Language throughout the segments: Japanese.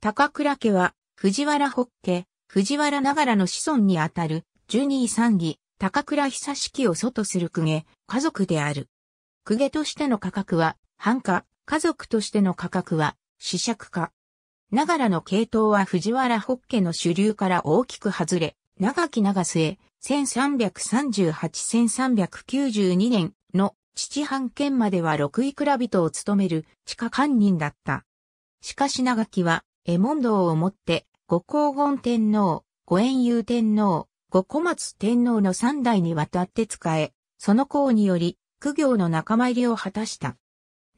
高倉家は、藤原北家、藤原ながらの子孫にあたる、十二三義、高倉久式を祖とする公家、家族である。公家としての価格は、繁華、家族としての価格は、死尺化。ながらの系統は藤原北家の主流から大きく外れ、長き長末、1338-1392年の父藩県までは六位蔵人を務める地下官人だった。しかし長きはえ門堂をもって、後光厳天皇、後円遊天皇、後小松天皇の三代にわたって仕え、その功により、苦行の仲間入りを果たした。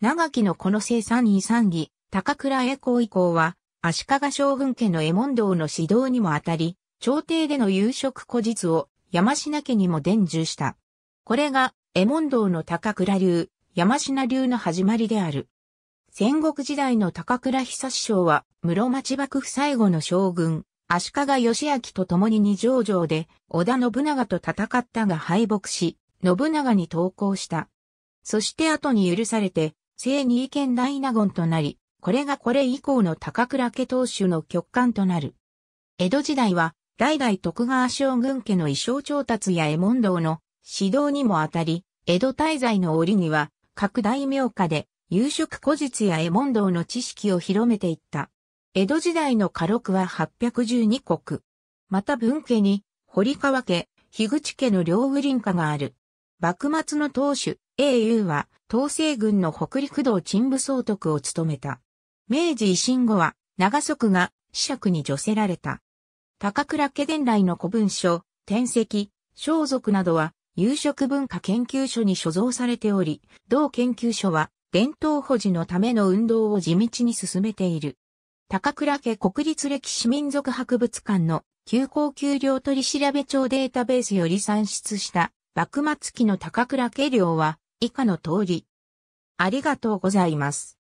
長きのこの生産院三義、高倉栄光以降は、足利将軍家の右門道の指導にもあたり、朝廷での夕食古実を山品家にも伝授した。これが右門道の高倉流、山品流の始まりである。戦国時代の高倉久師匠は、室町幕府最後の将軍、足利義明と共に二条城で、織田信長と戦ったが敗北し、信長に投降した。そして後に許されて、聖二意見大納言となり、これがこれ以降の高倉家当主の極官となる。江戸時代は、代々徳川将軍家の衣装調達や絵門堂の指導にもあたり、江戸滞在の折には、各大名家で、夕食古実や絵門堂の知識を広めていった。江戸時代の家禄は812国。また文家に、堀川家、樋口家の両リ林家がある。幕末の当主、英雄は、東西軍の北陸道鎮部総督を務めた。明治維新後は、長足が、子爵に除せられた。高倉家伝来の古文書、天籍、装束などは、有色文化研究所に所蔵されており、同研究所は、伝統保持のための運動を地道に進めている。高倉家国立歴史民族博物館の休校給料取調べ帳データベースより算出した幕末期の高倉家料は以下の通り。ありがとうございます。